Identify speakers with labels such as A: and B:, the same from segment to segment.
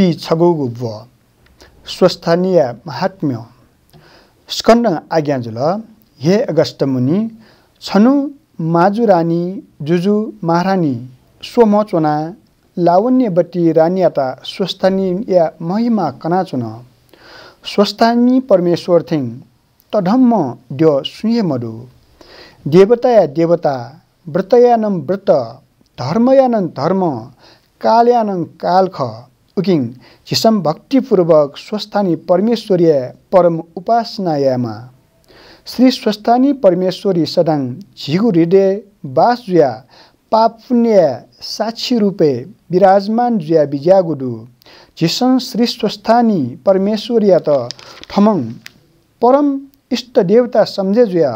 A: fi chagogo vo स्वस्थानीय महात्म्य स्कन्द आज्ञाजुल हे मुनि छनु माजु रानी जुजु महारानी सोमचोना लावण्यवटी स्वस्थानी या महिमा कनाचुन स्वस्थानी परमेश्वर थिङ तढम्म ड्य सुहे मधु देवताया देवता व्रतयानम व्रत धर्मयानन धर्म कालयानं कालख उकिङ झिसम भक्तिपूर्वक स्वस्थानी परमेश्वरीय परम उपासनायामा श्री स्वस्थानी परमेश्वरी सदाङ झिगु हृदय बासजुया पाप पुण्य साक्षी रूपे विराजमान जुया विज्यागुडु झिसम श्री स्वस्थानी परमेश्वरीय त थमङ परम इष्टदेवता जुया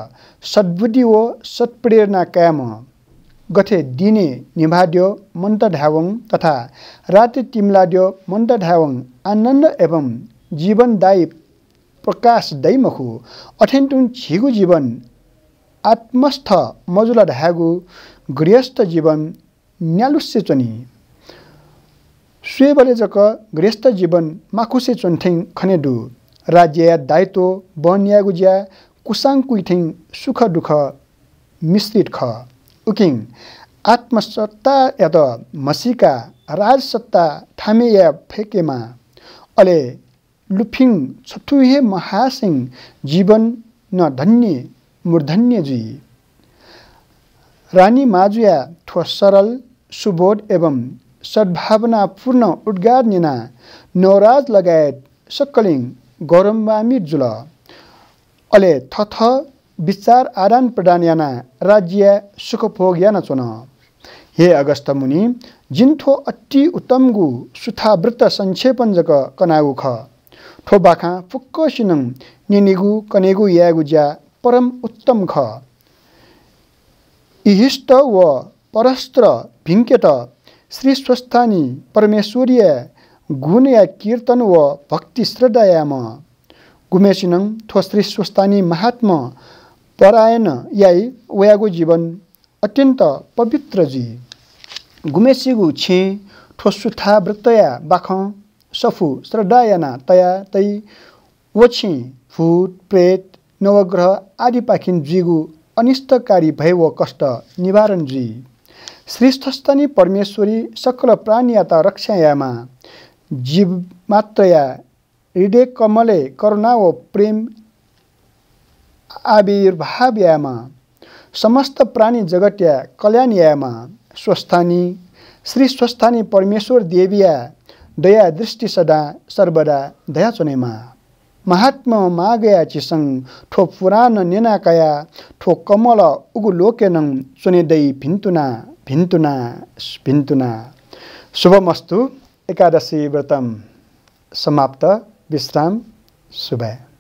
A: सद्बुद्धि हो सत्प्रेरणा कायम गथे दिने निभाड्यो मन्त ढ्यावङ तथा राति तिम्लाड्यो मन्त ढ्यावङ आनन्द एवं जीवनदायी प्रकाश दैमखु अठेन्टुङ छिगु जीवन आत्मस्थ मजुला ढ्यागु गृहस्थ जीवन न्यालुस्य चनि स्वेबले जक गृहस्थ जीवन माखुसे चोन्थेङ खनेडु राज्य दायित्व बन्यागु ज्या कुसाङ कुइथेङ सुख दुःख मिश्रित ख उकिङ आत्मसत्ता या त मसीका राजसत्ता थामे या फेकेमा अले लुफिङ छुहे महासिङ जीवन न धन्य मूर्धन्य जी रानी माजुया थो सरल सुबोध एवं सद्भावनापूर्ण उद्गार निना नवराज लगायत सक्कलिङ गौरम्बामी जुल अले थथ विचार आदान प्रदान याना राज्य सुखभोग याना चोन हे अगस्त मुनि जिन्थो अति उत्तम उत्तमगु सुथावृत्त संक्षेपन जक कनागु ख ठो बाखा फुक्क सिनङ निनिगु कनेगु यागु ज्या परम उत्तम ख इहिष्ट व परस्त्र भिङ्केट श्री स्वस्थानी परमेश्वरीय गुण या कीर्तन व भक्ति श्रद्धायाम गुमेसिनङ थो श्री स्वस्थानी महात्मा परायण याई वयागो जीवन अत्यन्त पवित्र जी गुमेसिगु छे ठोसुथा वृत्तया बाख सफु श्रद्धायना तया तै ओछि फुट प्रेत नवग्रह आदि पाखिन जिगु अनिष्टकारी व कष्ट निवारण जी श्रीस्थस्तनी परमेश्वरी सकल प्राणीयाता रक्षायामा जीव मात्रया हृदय कमले करुणा व प्रेम आविर्भाव्यामा समस्त प्राणी जगत्या कल्याणयामा स्वस्थानी श्री स्वस्थानी परमेश्वर देविया दया दृष्टि सदा सर्वदा दया चुनेमा महात्मा मागया चिसङ ठो पुराण कया ठो कमल उगुलोकेनङ चुनेदै भिन्तुना भिन्तुना भिन्तुना शुभमस्तु एकादशी व्रतम समाप्त विश्राम शुभ